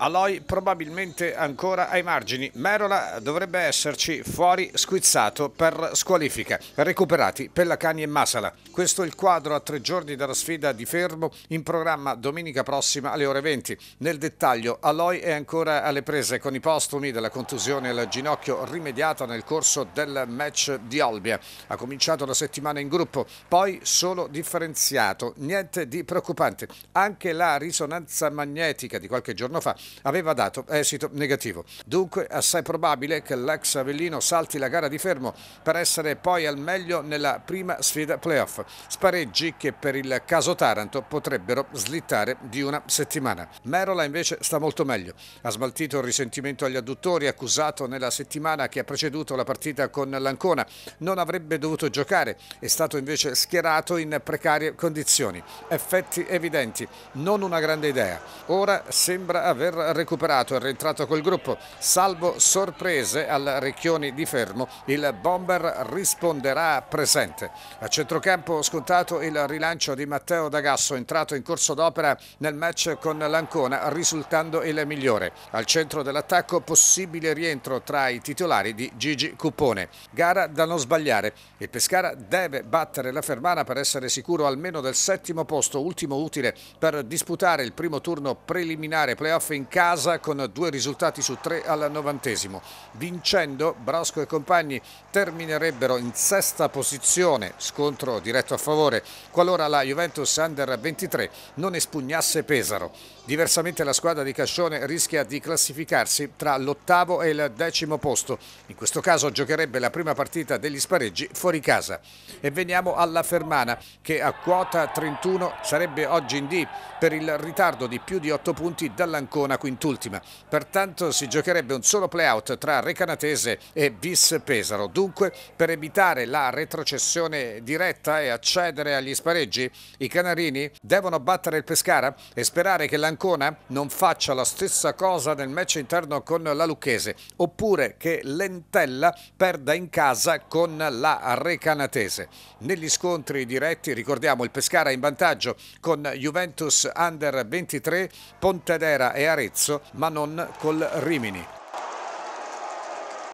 Aloy probabilmente ancora ai margini. Merola dovrebbe esserci fuori squizzato per squalifica. Recuperati Pellacani e Masala. Questo è il quadro a tre giorni dalla sfida di Fermo in programma domenica prossima alle ore 20. Nel dettaglio Aloy è ancora alle prese con i postumi della contusione al ginocchio rimediata nel corso del match di Olbia. Ha cominciato la settimana in gruppo, poi solo differenziato. Niente di preoccupante. Anche la risonanza magnetica di qualche giorno fa aveva dato esito negativo. Dunque assai probabile che l'ex Avellino salti la gara di fermo per essere poi al meglio nella prima sfida playoff. Spareggi che per il caso Taranto potrebbero slittare di una settimana. Merola invece sta molto meglio. Ha smaltito il risentimento agli adduttori accusato nella settimana che ha preceduto la partita con l'Ancona. Non avrebbe dovuto giocare, è stato invece schierato in precarie condizioni. Effetti evidenti, non una grande idea. Ora sembra aver recuperato e rientrato col gruppo salvo sorprese al Recchioni di fermo il bomber risponderà presente a centrocampo scontato il rilancio di Matteo D'Agasso entrato in corso d'opera nel match con l'Ancona risultando il migliore al centro dell'attacco possibile rientro tra i titolari di Gigi Cuppone gara da non sbagliare il Pescara deve battere la Fermana per essere sicuro almeno del settimo posto ultimo utile per disputare il primo turno preliminare playoff in casa con due risultati su tre al novantesimo. Vincendo, Brasco e compagni terminerebbero in sesta posizione, scontro diretto a favore, qualora la Juventus Under 23 non espugnasse Pesaro. Diversamente la squadra di Cascione rischia di classificarsi tra l'ottavo e il decimo posto. In questo caso giocherebbe la prima partita degli spareggi fuori casa. E veniamo alla Fermana che a quota 31 sarebbe oggi in D per il ritardo di più di 8 punti dall'Ancona quintultima. Pertanto si giocherebbe un solo playout tra Recanatese e Bis Pesaro. Dunque, per evitare la retrocessione diretta e accedere agli spareggi, i canarini devono battere il Pescara e sperare che l'Ancona non faccia la stessa cosa nel match interno con la Lucchese, oppure che Lentella perda in casa con la Recanatese. Negli scontri diretti ricordiamo il Pescara in vantaggio con Juventus Under 23, Pontedera e Arezzo Arezzo, ma non col Rimini.